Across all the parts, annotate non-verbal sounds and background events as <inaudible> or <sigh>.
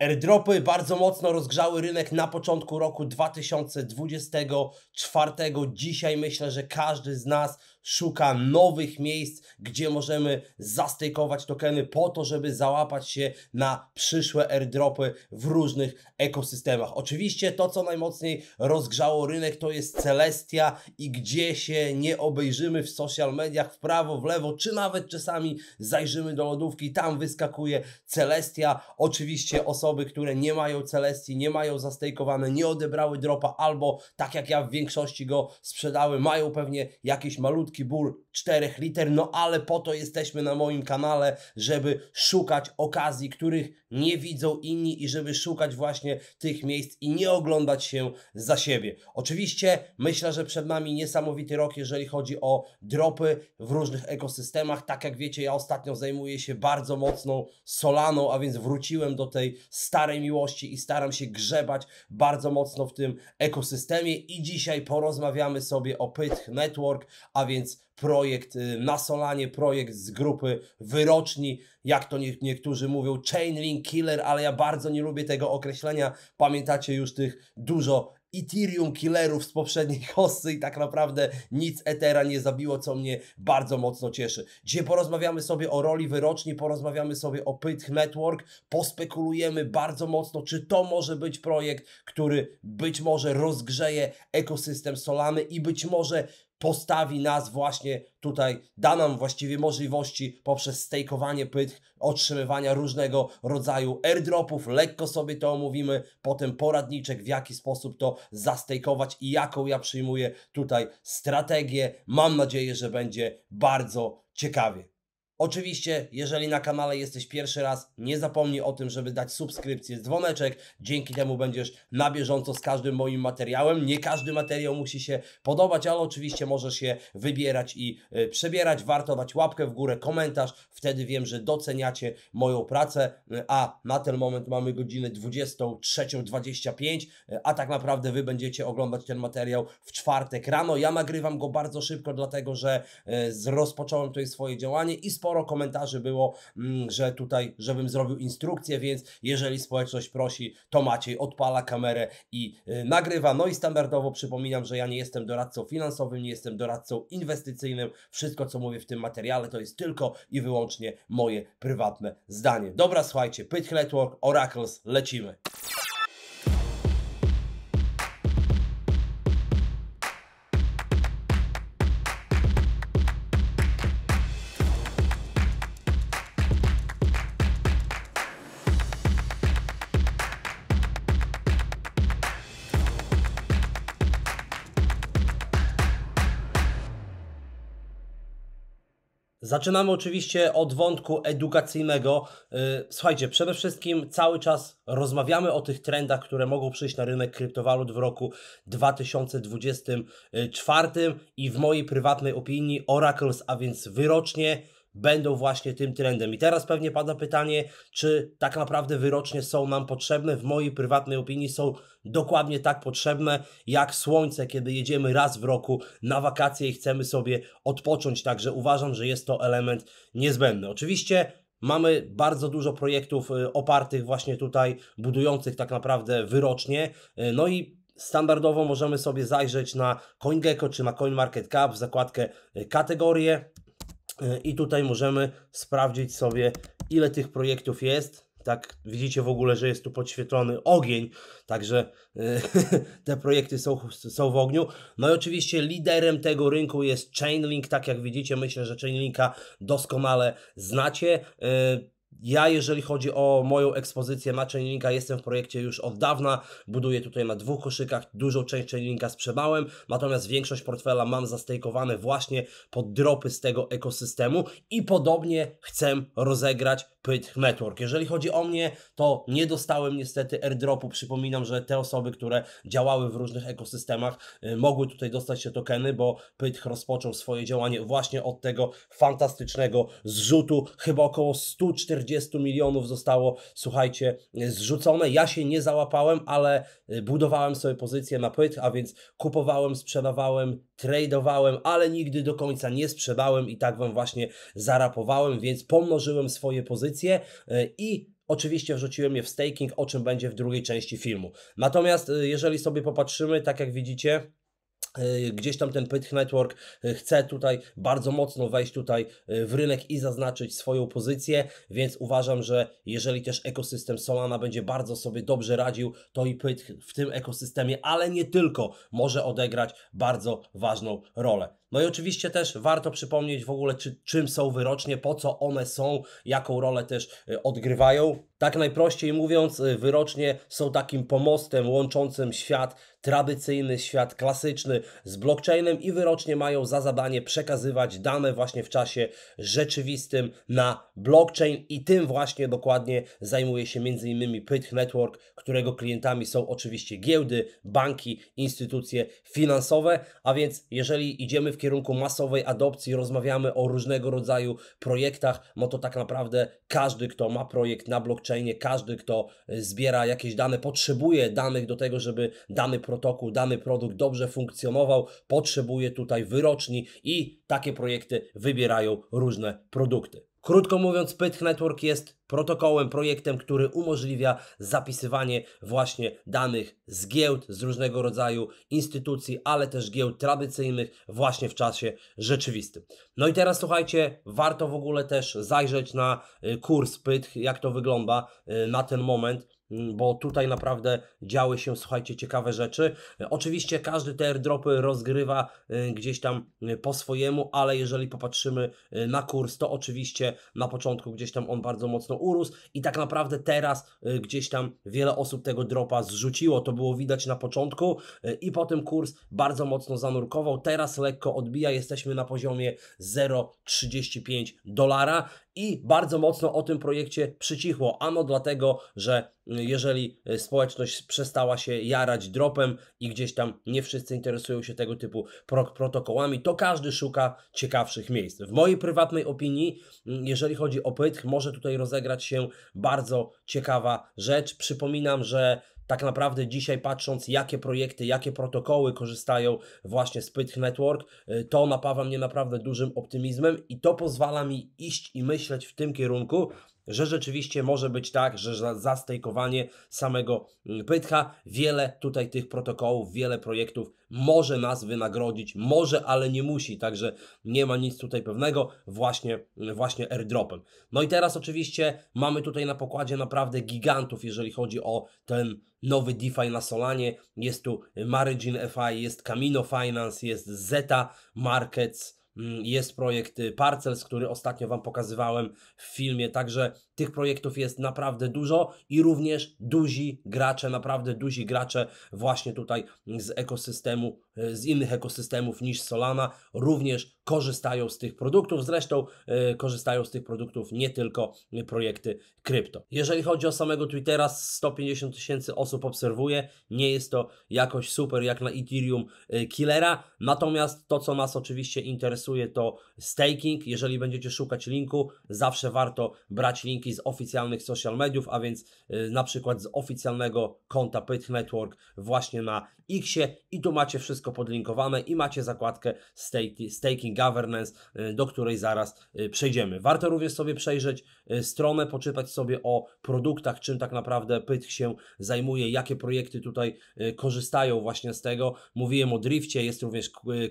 Airdropy bardzo mocno rozgrzały rynek na początku roku 2024. Dzisiaj myślę, że każdy z nas szuka nowych miejsc, gdzie możemy zastejkować tokeny po to, żeby załapać się na przyszłe airdropy w różnych ekosystemach. Oczywiście to, co najmocniej rozgrzało rynek, to jest Celestia i gdzie się nie obejrzymy w social mediach, w prawo, w lewo, czy nawet czasami zajrzymy do lodówki, tam wyskakuje Celestia. Oczywiście osoby, które nie mają Celestii, nie mają zastejkowane, nie odebrały dropa albo tak jak ja w większości go sprzedały, mają pewnie jakieś malutkie krótki bór 4 liter, no ale po to jesteśmy na moim kanale, żeby szukać okazji, których nie widzą inni i żeby szukać właśnie tych miejsc i nie oglądać się za siebie. Oczywiście myślę, że przed nami niesamowity rok, jeżeli chodzi o dropy w różnych ekosystemach. Tak jak wiecie, ja ostatnio zajmuję się bardzo mocną solaną, a więc wróciłem do tej starej miłości i staram się grzebać bardzo mocno w tym ekosystemie i dzisiaj porozmawiamy sobie o Pyth Network, a więc więc projekt y, na Solanie, projekt z grupy wyroczni, jak to niektórzy mówią, Chainlink Killer, ale ja bardzo nie lubię tego określenia. Pamiętacie już tych dużo Ethereum killerów z poprzedniej <laughs> hossy i tak naprawdę nic Ethera nie zabiło, co mnie bardzo mocno cieszy. Dzisiaj porozmawiamy sobie o roli wyroczni, porozmawiamy sobie o Pyth Network, pospekulujemy bardzo mocno, czy to może być projekt, który być może rozgrzeje ekosystem Solany i być może postawi nas właśnie tutaj, da nam właściwie możliwości poprzez stejkowanie pyt, otrzymywania różnego rodzaju airdropów, lekko sobie to omówimy, potem poradniczek, w jaki sposób to zastejkować i jaką ja przyjmuję tutaj strategię. Mam nadzieję, że będzie bardzo ciekawie. Oczywiście, jeżeli na kanale jesteś pierwszy raz, nie zapomnij o tym, żeby dać subskrypcję dzwoneczek. Dzięki temu będziesz na bieżąco z każdym moim materiałem. Nie każdy materiał musi się podobać, ale oczywiście możesz się wybierać i y, przebierać. Warto dać łapkę w górę, komentarz. Wtedy wiem, że doceniacie moją pracę. Y, a na ten moment mamy godzinę 23.25, y, a tak naprawdę Wy będziecie oglądać ten materiał w czwartek rano. Ja nagrywam go bardzo szybko, dlatego że y, rozpocząłem tutaj swoje działanie i sporo sporo komentarzy było, mm, że tutaj, żebym zrobił instrukcję, więc jeżeli społeczność prosi, to Maciej odpala kamerę i y, nagrywa. No i standardowo przypominam, że ja nie jestem doradcą finansowym, nie jestem doradcą inwestycyjnym. Wszystko, co mówię w tym materiale, to jest tylko i wyłącznie moje prywatne zdanie. Dobra, słuchajcie, Pitch Network, Oracles, lecimy. Zaczynamy oczywiście od wątku edukacyjnego. Y, słuchajcie, przede wszystkim cały czas rozmawiamy o tych trendach, które mogą przyjść na rynek kryptowalut w roku 2024 i w mojej prywatnej opinii Oracles, a więc wyrocznie będą właśnie tym trendem. I teraz pewnie pada pytanie, czy tak naprawdę wyrocznie są nam potrzebne. W mojej prywatnej opinii są dokładnie tak potrzebne jak słońce, kiedy jedziemy raz w roku na wakacje i chcemy sobie odpocząć. Także uważam, że jest to element niezbędny. Oczywiście Mamy bardzo dużo projektów y, opartych właśnie tutaj, budujących tak naprawdę wyrocznie. Y, no i standardowo możemy sobie zajrzeć na CoinGecko czy na CoinMarketCap w zakładkę y, kategorie. E, I tutaj możemy sprawdzić sobie, ile tych projektów jest. Tak, widzicie w ogóle, że jest tu podświetlony ogień, także e, <laughs> te projekty są, są w ogniu. No i oczywiście liderem tego rynku jest Chainlink. Tak jak widzicie, myślę, że Chainlinka doskonale znacie. E, ja, jeżeli chodzi o moją ekspozycję na Chainlinka, jestem w projekcie już od dawna. Buduję tutaj na dwóch koszykach. Dużą część Chainlinka sprzedałem, natomiast większość portfela mam zastejkowane właśnie pod dropy z tego ekosystemu i podobnie chcę rozegrać Pyt Network. Jeżeli chodzi o mnie, to nie dostałem niestety airdropu. Przypominam, że te osoby, które działały w różnych ekosystemach, y, mogły tutaj dostać się tokeny, bo Pyt rozpoczął swoje działanie właśnie od tego fantastycznego zrzutu. Chyba około 140 milionów zostało, słuchajcie, y, zrzucone. Ja się nie załapałem, ale y, budowałem sobie pozycję na Pyt, a więc kupowałem, sprzedawałem, tradowałem, ale nigdy do końca nie sprzedałem i tak Wam właśnie zarapowałem, więc pomnożyłem swoje pozycje e, i Oczywiście wrzuciłem je w staking, o czym będzie w drugiej części filmu. Natomiast e, jeżeli sobie popatrzymy, tak jak widzicie, E, gdzieś tam ten Pyth Network e, chce tutaj bardzo mocno wejść tutaj e, w rynek i zaznaczyć swoją pozycję, więc uważam, że jeżeli też ekosystem Solana będzie bardzo sobie dobrze radził, to i Pyth w tym ekosystemie, ale nie tylko, może odegrać bardzo ważną rolę. No i oczywiście też warto przypomnieć w ogóle, czy, czym są wyrocznie, po co one są, jaką rolę też y, odgrywają. Tak najprościej mówiąc, y, wyrocznie są takim pomostem łączącym świat tradycyjny, świat klasyczny z blockchainem i wyrocznie mają za zadanie przekazywać dane właśnie w czasie rzeczywistym na blockchain i tym właśnie dokładnie zajmuje się m.in. Pyth Network, którego klientami są oczywiście giełdy, banki, instytucje finansowe, a więc jeżeli idziemy w kierunku masowej adopcji, rozmawiamy o różnego rodzaju projektach, no to tak naprawdę każdy, kto ma projekt na blockchainie, każdy, kto e, zbiera jakieś dane, potrzebuje danych do tego, żeby dany protokół, dany produkt dobrze funkcjonował, potrzebuje tutaj wyroczni i takie projekty wybierają różne produkty. Krótko mówiąc, Pyth Network jest protokołem, projektem, który umożliwia zapisywanie właśnie danych z giełd, z różnego rodzaju instytucji, ale też giełd tradycyjnych właśnie w czasie rzeczywistym. No i teraz słuchajcie, warto w ogóle też zajrzeć na y, kurs Pyth, jak to wygląda y, na ten moment Mm, bo tutaj naprawdę działy się, słuchajcie, ciekawe rzeczy. E, oczywiście każdy te airdropy rozgrywa e, gdzieś tam e, po swojemu, ale jeżeli popatrzymy na kurs, to oczywiście na początku gdzieś tam on bardzo mocno urósł i tak naprawdę teraz gdzieś tam wiele osób tego dropa zrzuciło. To było widać na początku i potem kurs bardzo mocno zanurkował. Teraz lekko odbija, jesteśmy na poziomie 0,35 dolara i bardzo mocno o tym projekcie przycichło. Ano dlatego, że y, jeżeli y, społeczność przestała się jarać dropem i gdzieś tam nie wszyscy interesują się tego typu protokołami, to każdy szuka ciekawszych miejsc. W mojej prywatnej opinii, y, jeżeli chodzi o pytch, może tutaj rozegrać się bardzo ciekawa rzecz. Przypominam, że tak naprawdę dzisiaj patrząc, jakie projekty, jakie protokoły korzystają właśnie z Pyth Network, y, to napawa mnie naprawdę dużym optymizmem i to pozwala mi iść i myśleć w tym kierunku, że rzeczywiście może być tak, że zastejkowanie samego mm, pytka wiele tutaj tych protokołów, wiele projektów może nas wynagrodzić, może, ale nie musi, także nie ma nic tutaj pewnego, właśnie, mm, właśnie airdropem. No i teraz oczywiście mamy tutaj na pokładzie naprawdę gigantów, jeżeli chodzi o ten nowy DeFi na Solanie, jest tu Margin FI, jest Camino Finance, jest Zeta Markets, Mm, jest projekt y, Parcels, który ostatnio Wam pokazywałem w filmie, także tych projektów jest naprawdę dużo i również duzi gracze, naprawdę duzi gracze właśnie tutaj z ekosystemu E, z innych ekosystemów niż Solana również korzystają z tych produktów. Zresztą yy, korzystają z tych produktów nie tylko projekty krypto. Jeżeli chodzi o samego Twittera, 150 tysięcy osób obserwuje. Nie jest to jakoś super jak na Ethereum e, Killera. Natomiast to, co nas oczywiście interesuje, to staking. Jeżeli będziecie szukać linku, zawsze warto brać linki z oficjalnych social mediów, a więc yy, na przykład z oficjalnego konta Pyth Network właśnie na Xie i tu macie wszystko podlinkowane i macie zakładkę Staking Governance, y, do której zaraz y, przejdziemy. Warto również sobie przejrzeć y, stronę, poczytać sobie o produktach, czym tak naprawdę Pyt się zajmuje, jakie projekty tutaj korzystają właśnie z tego. Mówiłem o Drifcie, jest również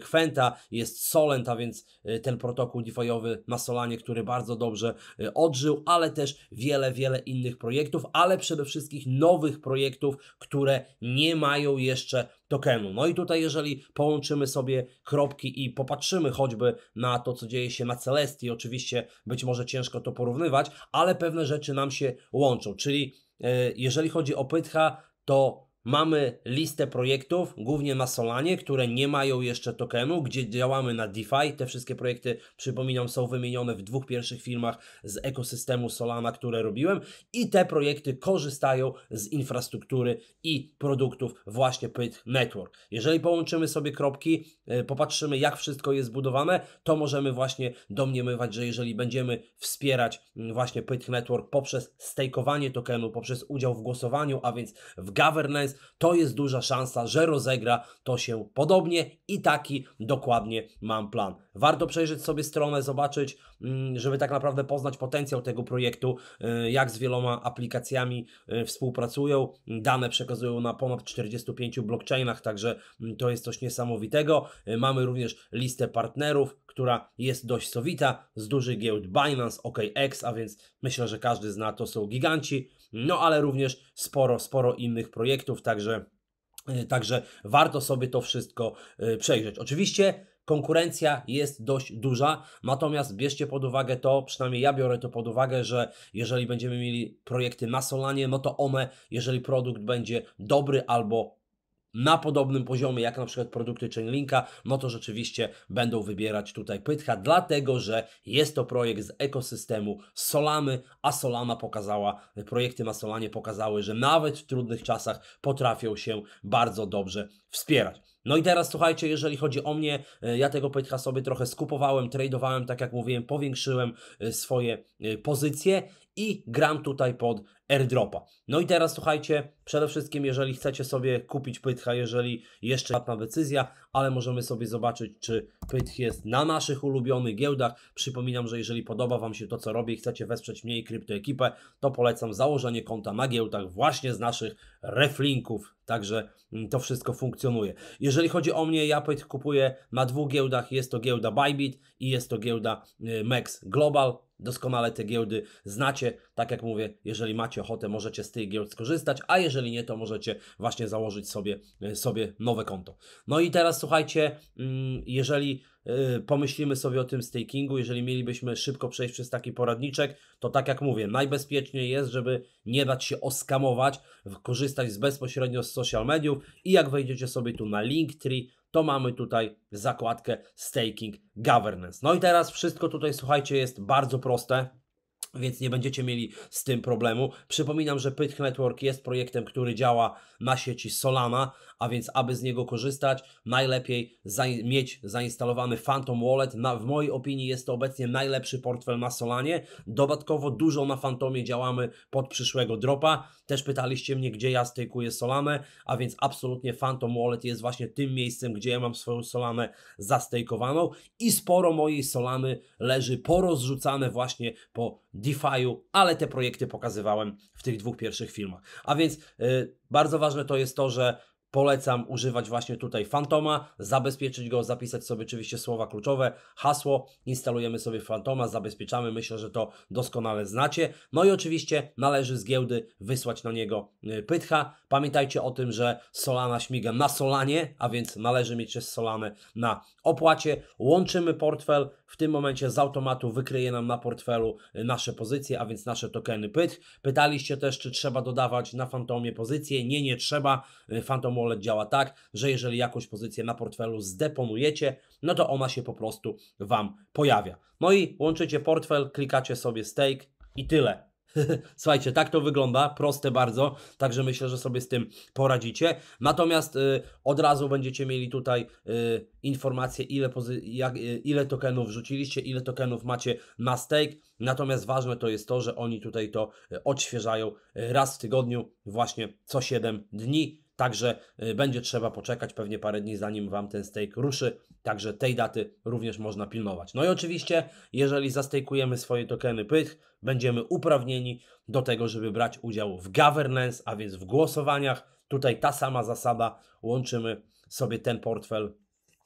Quenta, jest Solent, a więc ten protokół DeFi'owy na Solanie, który bardzo dobrze odżył, ale też wiele, wiele innych projektów, ale przede wszystkim nowych projektów, które nie mają jeszcze tokenu. No i tutaj, jeżeli połączymy sobie kropki i popatrzymy choćby na to, co dzieje się na Celestii, oczywiście być może ciężko to porównywać, ale pewne rzeczy nam się łączą. Czyli e, jeżeli chodzi o Pytcha, to Mamy listę projektów, głównie na Solanie, które nie mają jeszcze tokenu, gdzie działamy na DeFi. Te wszystkie projekty, przypominam, są wymienione w dwóch pierwszych filmach z ekosystemu Solana, które robiłem i te projekty korzystają z infrastruktury i produktów właśnie Pyth Network. Jeżeli połączymy sobie kropki, e, popatrzymy jak wszystko jest zbudowane, to możemy właśnie domniemywać, że jeżeli będziemy wspierać właśnie Pyth Network poprzez stakeowanie tokenu, poprzez udział w głosowaniu, a więc w governance, to jest duża szansa, że rozegra to się podobnie i taki dokładnie mam plan. Warto przejrzeć sobie stronę, zobaczyć, mm, żeby tak naprawdę poznać potencjał tego projektu, y, jak z wieloma aplikacjami y, współpracują. Dane przekazują na ponad 45 blockchainach, także mm, to jest coś niesamowitego. Y, mamy również listę partnerów, która jest dość sowita, z dużych giełd Binance, OKX, a więc myślę, że każdy zna, to są giganci no ale również sporo, sporo innych projektów, także, e, także warto sobie to wszystko e, przejrzeć. Oczywiście konkurencja jest dość duża, natomiast bierzcie pod uwagę to, przynajmniej ja biorę to pod uwagę, że jeżeli będziemy mieli projekty na Solanie, no to one, jeżeli produkt będzie dobry albo na podobnym poziomie, jak na przykład produkty Chainlinka, no to rzeczywiście będą wybierać tutaj Pytha, dlatego że jest to projekt z ekosystemu Solamy, a Solana pokazała, projekty na Solanie pokazały, że nawet w trudnych czasach potrafią się bardzo dobrze wspierać. No i teraz słuchajcie, jeżeli chodzi o mnie, e, ja tego Petka sobie trochę skupowałem, tradowałem, tak jak mówiłem, powiększyłem e, swoje e, pozycje i gram tutaj pod airdropa. No i teraz słuchajcie, przede wszystkim jeżeli chcecie sobie kupić Pytcha, jeżeli jeszcze ładna decyzja, ale możemy sobie zobaczyć, czy Pyth jest na naszych ulubionych giełdach. Przypominam, że jeżeli podoba Wam się to, co robię i chcecie wesprzeć mnie i kryptoekipę, to polecam założenie konta na giełdach właśnie z naszych reflinków. Także mm, to wszystko funkcjonuje. Jeżeli chodzi o mnie, ja Pyth kupuję na dwóch giełdach. Jest to giełda Bybit i jest to giełda y, Max Global. Doskonale te giełdy znacie. Tak jak mówię, jeżeli macie ochotę, możecie z tych giełd skorzystać, a jeżeli nie, to możecie właśnie założyć sobie, e, sobie nowe konto. No i teraz słuchajcie, mm, jeżeli e, pomyślimy sobie o tym stakingu, jeżeli mielibyśmy szybko przejść przez taki poradniczek, to tak jak mówię, najbezpieczniej jest, żeby nie dać się oskamować, korzystać z bezpośrednio z social mediów i jak wejdziecie sobie tu na Linktree, to mamy tutaj zakładkę staking governance. No i teraz wszystko tutaj, słuchajcie, jest bardzo proste więc nie będziecie mieli z tym problemu. Przypominam, że Pyth Network jest projektem, który działa na sieci Solana, a więc aby z niego korzystać, najlepiej za, mieć zainstalowany Phantom Wallet. Na, w mojej opinii jest to obecnie najlepszy portfel na Solanie. Dodatkowo dużo na Phantomie działamy pod przyszłego dropa. Też pytaliście mnie, gdzie ja stejkuję Solanę, a więc absolutnie Phantom Wallet jest właśnie tym miejscem, gdzie ja mam swoją Solanę zastejkowaną i sporo mojej Solany leży porozrzucane właśnie po DeFi'u, ale te projekty pokazywałem w tych dwóch pierwszych filmach. A więc y, bardzo ważne to jest to, że Polecam używać właśnie tutaj Fantoma, zabezpieczyć go, zapisać sobie oczywiście słowa kluczowe, hasło, instalujemy sobie Fantoma, zabezpieczamy, myślę, że to doskonale znacie. No i oczywiście należy z giełdy wysłać na niego y, pytcha. Pamiętajcie o tym, że Solana śmiga na Solanie, a więc należy mieć też Solanę na opłacie. Łączymy portfel, w tym momencie z automatu wykryje nam na portfelu y, nasze pozycje, a więc nasze tokeny PYT. Pytaliście też, czy trzeba dodawać na Fantomie pozycje. Nie, nie trzeba. Phantom y, Wallet działa tak, że jeżeli jakąś pozycję na portfelu zdeponujecie, no to ona się po prostu Wam pojawia. No i łączycie portfel, klikacie sobie stake i tyle. <laughs> Słuchajcie, tak to wygląda, proste bardzo, także myślę, że sobie z tym poradzicie. Natomiast y, od razu będziecie mieli tutaj y, informację, ile, jak, y, ile tokenów wrzuciliście, ile tokenów macie na stake. Natomiast ważne to jest to, że oni tutaj to y, odświeżają y, raz w tygodniu, właśnie co 7 dni. Także y, będzie trzeba poczekać pewnie parę dni, zanim Wam ten stake ruszy. Także tej daty również można pilnować. No i oczywiście, jeżeli zastejkujemy swoje tokeny PYTH, będziemy uprawnieni do tego, żeby brać udział w governance, a więc w głosowaniach. Tutaj ta sama zasada, łączymy sobie ten portfel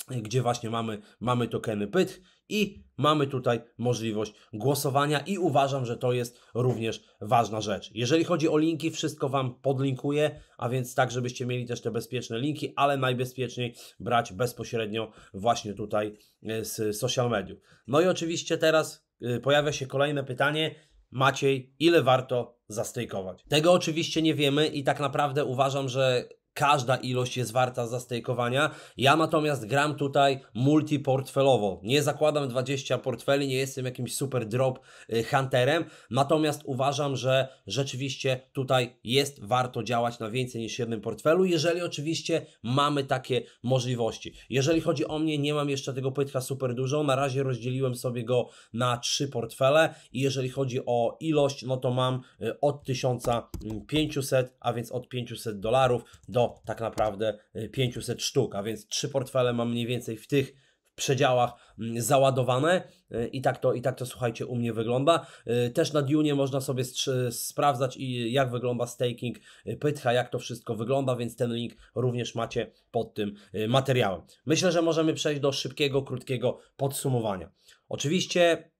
gdzie właśnie mamy, mamy tokeny PYT i mamy tutaj możliwość głosowania i uważam, że to jest również ważna rzecz. Jeżeli chodzi o linki, wszystko Wam podlinkuję, a więc tak, żebyście mieli też te bezpieczne linki, ale najbezpieczniej brać bezpośrednio właśnie tutaj e, z social media. No i oczywiście teraz e, pojawia się kolejne pytanie, Maciej, ile warto zastejkować? Tego oczywiście nie wiemy i tak naprawdę uważam, że każda ilość jest warta zastejkowania. Ja natomiast gram tutaj multiportfelowo. Nie zakładam 20 portfeli, nie jestem jakimś super drop y, hunterem, natomiast uważam, że rzeczywiście tutaj jest warto działać na więcej niż jednym portfelu, jeżeli oczywiście mamy takie możliwości. Jeżeli chodzi o mnie, nie mam jeszcze tego płytka super dużo, na razie rozdzieliłem sobie go na trzy portfele i jeżeli chodzi o ilość, no to mam y, od 1500, a więc od 500 dolarów do no, tak naprawdę 500 y, sztuk, a więc trzy portfele mam mniej więcej w tych przedziałach mm, załadowane y, i tak to, i tak to słuchajcie u mnie wygląda. Y, też na Dune można sobie sprawdzać i jak wygląda staking Pytcha, jak to wszystko wygląda, więc ten link również macie pod tym materiałem. Myślę, że możemy przejść do szybkiego, krótkiego podsumowania. Oczywiście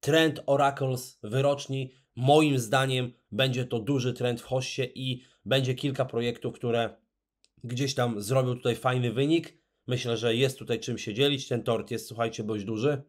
trend Oracles wyroczni Moim zdaniem będzie to duży trend w Hossie i będzie kilka projektów, które gdzieś tam zrobią tutaj fajny wynik. Myślę, że jest tutaj czym się dzielić. Ten tort jest, słuchajcie, dość duży.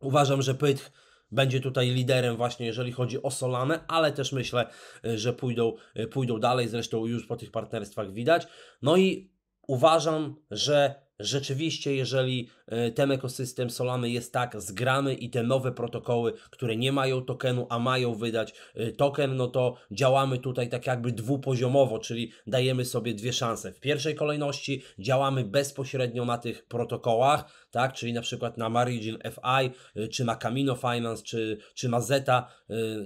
Uważam, że Pytch będzie tutaj liderem właśnie, jeżeli chodzi o Solanę, ale też myślę, że pójdą, pójdą dalej, zresztą już po tych partnerstwach widać. No i uważam, że Rzeczywiście, jeżeli e, ten ekosystem Solany jest tak zgrany i te nowe protokoły, które nie mają tokenu, a mają wydać e, token, no to działamy tutaj tak jakby dwupoziomowo, czyli dajemy sobie dwie szanse. W pierwszej kolejności działamy bezpośrednio na tych protokołach, tak, czyli na przykład na Margin FI, e, czy na Camino Finance, czy, czy Zeta,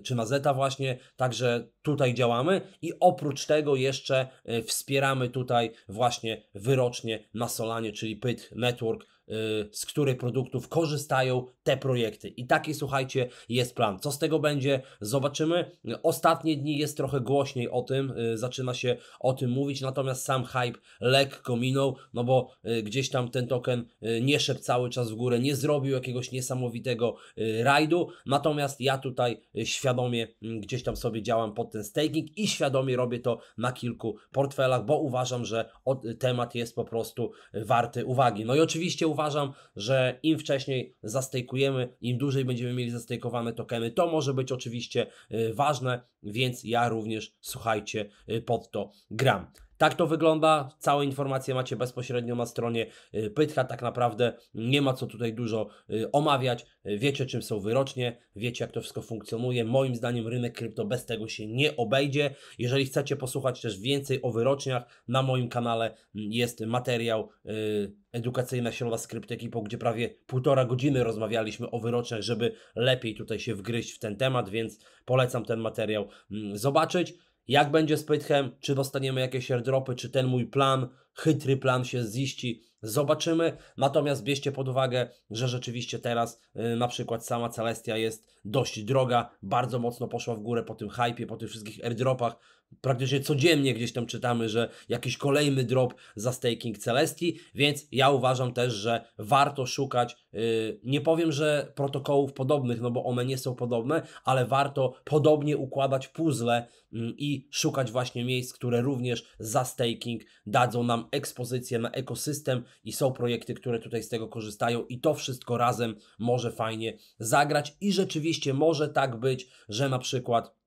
czy Zeta właśnie, także tutaj działamy i oprócz tego jeszcze e, wspieramy tutaj właśnie wyrocznie na Solanie, czyli PYT Network Y, z których produktów korzystają te projekty. I taki, słuchajcie, jest plan. Co z tego będzie, zobaczymy. Ostatnie dni jest trochę głośniej o tym, y, zaczyna się o tym mówić, natomiast sam hype lekko minął, no bo y, gdzieś tam ten token nie szedł cały czas w górę, nie zrobił jakiegoś niesamowitego rajdu, natomiast ja tutaj świadomie gdzieś tam sobie działam pod ten staking i świadomie robię to na kilku portfelach, bo uważam, że temat jest po prostu warty uwagi. No i oczywiście uważam, uważam, że im wcześniej zastejkujemy, im dłużej będziemy mieli zastejkowane tokeny, to może być oczywiście y, ważne, więc ja również, słuchajcie, y, pod to gram. Tak to wygląda. Całe informacje macie bezpośrednio na stronie y, Pytka. Tak naprawdę nie ma co tutaj dużo y, omawiać. Wiecie, czym są wyrocznie, wiecie, jak to wszystko funkcjonuje. Moim zdaniem rynek krypto bez tego się nie obejdzie. Jeżeli chcecie posłuchać też więcej o wyroczniach, na moim kanale mm, jest materiał y, edukacyjna środa z Kryptekipą, gdzie prawie półtora godziny rozmawialiśmy o wyroczniach, żeby lepiej tutaj się wgryźć w ten temat, więc polecam ten materiał mm, zobaczyć jak będzie z czy dostaniemy jakieś airdropy, czy ten mój plan, chytry plan się ziści, zobaczymy. Natomiast bierzcie pod uwagę, że rzeczywiście teraz yy, na przykład sama Celestia jest dość droga, bardzo mocno poszła w górę po tym hypie, po tych wszystkich airdropach, praktycznie codziennie gdzieś tam czytamy, że jakiś kolejny drop za staking Celestii, więc ja uważam też, że warto szukać, yy, nie powiem, że protokołów podobnych, no bo one nie są podobne, ale warto podobnie układać puzzle yy, i szukać właśnie miejsc, które również za staking dadzą nam ekspozycję na ekosystem i są projekty, które tutaj z tego korzystają i to wszystko razem może fajnie zagrać i rzeczywiście może tak być, że na przykład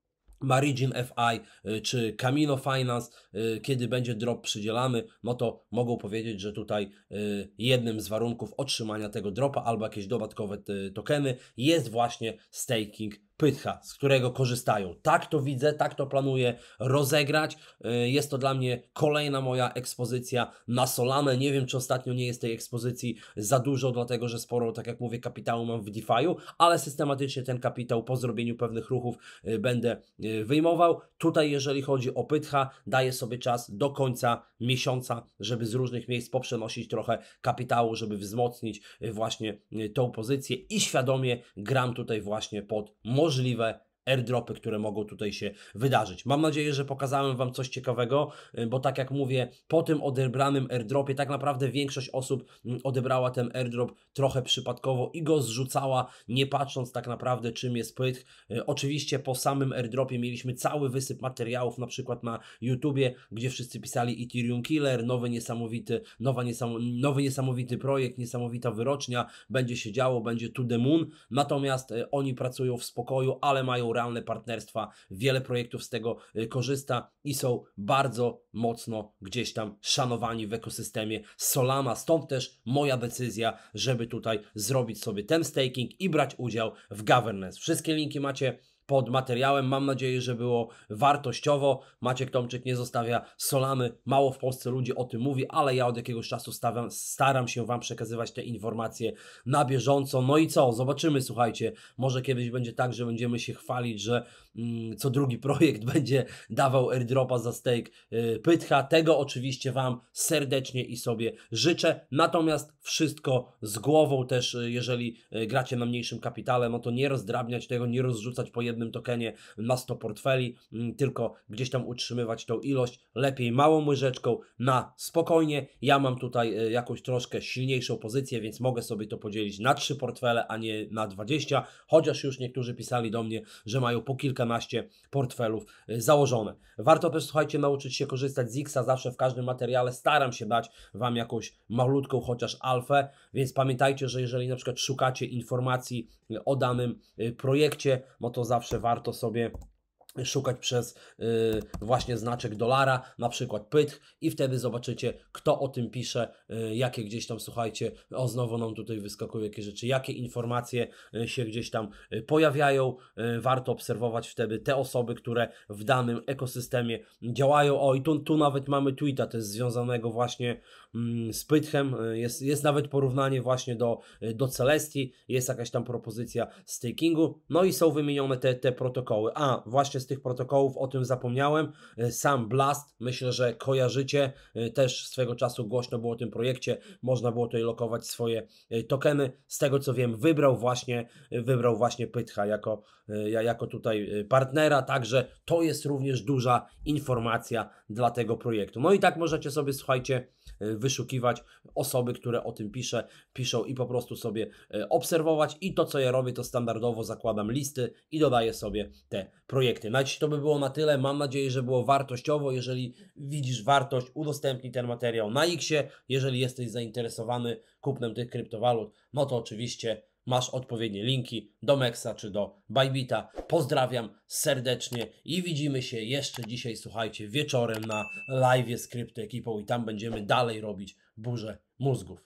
Marijin FI y, czy Camino Finance, y, kiedy będzie drop przydzielany, no to mogą powiedzieć, że tutaj y, jednym z warunków otrzymania tego dropa albo jakieś dodatkowe tokeny jest właśnie staking pycha, z którego korzystają. Tak to widzę, tak to planuję rozegrać. E, jest to dla mnie kolejna moja ekspozycja na Solamę. Nie wiem, czy ostatnio nie jest tej ekspozycji za dużo, dlatego że sporo, tak jak mówię, kapitału mam w DeFi'u, ale systematycznie ten kapitał po zrobieniu pewnych ruchów e, będę e, wyjmował. Tutaj, jeżeli chodzi o pytcha, daję sobie czas do końca miesiąca, żeby z różnych miejsc poprzenosić trochę kapitału, żeby wzmocnić właśnie tą pozycję i świadomie gram tutaj właśnie pod możliwe airdropy, które mogą tutaj się wydarzyć. Mam nadzieję, że pokazałem Wam coś ciekawego, y, bo tak jak mówię, po tym odebranym airdropie tak naprawdę większość osób mm, odebrała ten airdrop trochę przypadkowo i go zrzucała, nie patrząc tak naprawdę czym jest pyt. Y, oczywiście po samym airdropie mieliśmy cały wysyp materiałów, na przykład na YouTubie, gdzie wszyscy pisali Ethereum Killer, nowy niesamowity, nowa niesam nowy niesamowity projekt, niesamowita wyrocznia, będzie się działo, będzie to the moon, natomiast y, oni pracują w spokoju, ale mają realne partnerstwa, wiele projektów z tego y, korzysta i są bardzo mocno gdzieś tam szanowani w ekosystemie Solana. Stąd też moja decyzja, żeby tutaj zrobić sobie ten staking i brać udział w governance. Wszystkie linki macie pod materiałem. Mam nadzieję, że było wartościowo. Maciek Tomczyk nie zostawia solamy. Mało w Polsce ludzi o tym mówi, ale ja od jakiegoś czasu stawiam, staram się Wam przekazywać te informacje na bieżąco. No i co? Zobaczymy, słuchajcie. Może kiedyś będzie tak, że będziemy się chwalić, że co drugi projekt <laughs> będzie dawał airdropa za stake y, Pytcha. Tego oczywiście Wam serdecznie i sobie życzę. Natomiast wszystko z głową też, y, jeżeli y, gracie na mniejszym kapitale, no to nie rozdrabniać tego, nie rozrzucać po jednym tokenie na 100 portfeli, tylko gdzieś tam utrzymywać tą ilość. Lepiej małą łyżeczką na spokojnie. Ja mam tutaj jakąś troszkę silniejszą pozycję, więc mogę sobie to podzielić na 3 portfele, a nie na 20, chociaż już niektórzy pisali do mnie, że mają po kilka kilkanaście portfelów y, założone. Warto też, słuchajcie, nauczyć się korzystać z Xa zawsze w każdym materiale. Staram się dać Wam jakąś malutką chociaż alfę, więc pamiętajcie, że jeżeli na przykład szukacie informacji y, o danym y, projekcie, no to zawsze warto sobie szukać przez y, właśnie znaczek dolara, na przykład Pyth, i wtedy zobaczycie, kto o tym pisze, y, jakie gdzieś tam, słuchajcie, o znowu nam tutaj wyskakują jakieś rzeczy, jakie informacje y, się gdzieś tam pojawiają. warto obserwować wtedy te osoby, które w danym ekosystemie działają. O i tu, tu nawet mamy tweeta, to jest związanego właśnie mm, z Pytchem, jest, jest nawet porównanie właśnie do, do Celestii, jest jakaś tam propozycja stakingu, no i są wymienione te, te protokoły. A, właśnie z tych protokołów, o tym zapomniałem. E, sam Blast, myślę, że kojarzycie, e, też swego czasu głośno było o tym projekcie, można było tutaj lokować swoje e, tokeny. Z tego co wiem, wybrał właśnie, wybrał właśnie Pytcha jako, jako tutaj partnera, także to jest również duża informacja dla tego projektu. No i tak możecie sobie, słuchajcie, Y, wyszukiwać osoby, które o tym pisze, piszą i po prostu sobie y, obserwować. I to, co ja robię, to standardowo zakładam listy i dodaję sobie te projekty. Na dziś to by było na tyle. Mam nadzieję, że było wartościowo. Jeżeli widzisz wartość, udostępnij ten materiał na Xie. Jeżeli jesteś zainteresowany kupnem tych kryptowalut, no to oczywiście masz odpowiednie linki do Mexa czy do Bybita. Pozdrawiam serdecznie i widzimy się jeszcze dzisiaj, słuchajcie, wieczorem na live z Krypto Ekipą i tam będziemy dalej robić burzę mózgów.